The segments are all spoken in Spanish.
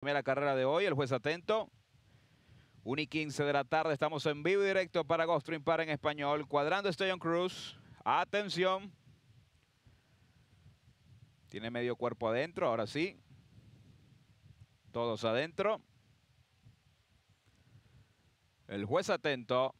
Primera carrera de hoy, el juez atento. 1 y 15 de la tarde, estamos en vivo y directo para Gostrin para en español. Cuadrando Station Cruz. Atención. Tiene medio cuerpo adentro, ahora sí. Todos adentro. El juez atento.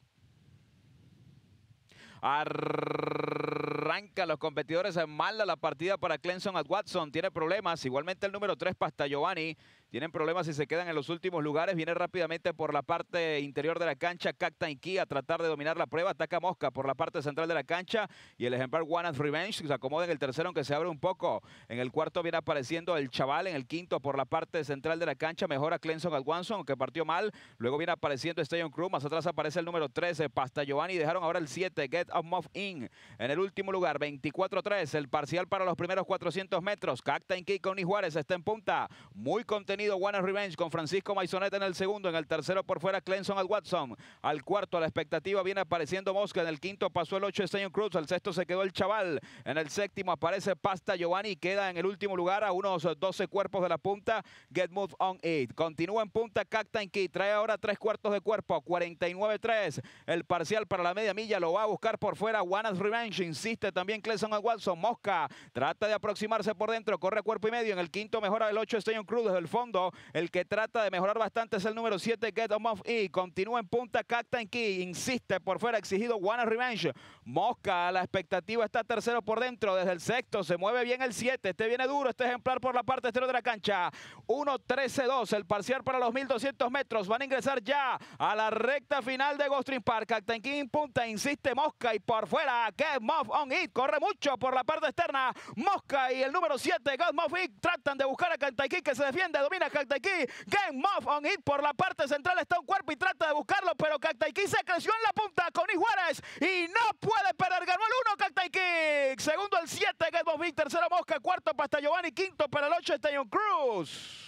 Arranca los competidores en mala la partida para Clemson at Watson. Tiene problemas. Igualmente el número 3 Pasta Giovanni. Tienen problemas y se quedan en los últimos lugares. Viene rápidamente por la parte interior de la cancha Cacta Key a tratar de dominar la prueba. Ataca Mosca por la parte central de la cancha. Y el ejemplar One and Revenge se acomoda en el tercero, aunque se abre un poco. En el cuarto viene apareciendo el chaval. En el quinto por la parte central de la cancha. Mejora Clemson Alwanson, que partió mal. Luego viene apareciendo Stallion Crew. Más atrás aparece el número 13, Pasta Giovanni. Dejaron ahora el 7, Get Up Muff In. En el último lugar, 24-3. El parcial para los primeros 400 metros. Cacta Key con Juárez está en punta. Muy contenido tenido Revenge con Francisco Maisonet en el segundo, en el tercero por fuera Clemson al Watson, al cuarto a la expectativa viene apareciendo Mosca, en el quinto pasó el 8 Estadio Cruz, al sexto se quedó el Chaval, en el séptimo aparece Pasta Giovanni, queda en el último lugar a unos 12 cuerpos de la punta, Get Move on It, continúa en punta en Key, trae ahora tres cuartos de cuerpo, 49-3, el parcial para la media milla lo va a buscar por fuera Warner Revenge, insiste también Clemson al Watson, Mosca trata de aproximarse por dentro, corre cuerpo y medio, en el quinto mejora el 8 Estadio Cruz desde el fondo, el que trata de mejorar bastante es el número 7, Get Off e. Continúa en punta Cactan Key. Insiste por fuera, exigido One Revenge. Mosca, la expectativa está tercero por dentro. Desde el sexto se mueve bien el 7. Este viene duro, este ejemplar por la parte exterior de la cancha. 1-13-2, el parcial para los 1200 metros. Van a ingresar ya a la recta final de Gostrin Park. Cactan en punta, insiste Mosca y por fuera Get On e. Corre mucho por la parte externa. Mosca y el número 7, Get e. tratan de buscar a Cactan que se defiende, domina. Cactayqui, Game Muff on hit por la parte central. Está un cuerpo y trata de buscarlo, pero Cactaiquí se creció en la punta con Juárez y no puede perder. Ganó el 1 Cactaiquí. Segundo el 7, Game Vic, Tercero Mosca. Cuarto para Giovanni. Quinto para el 8, Estayon Cruz.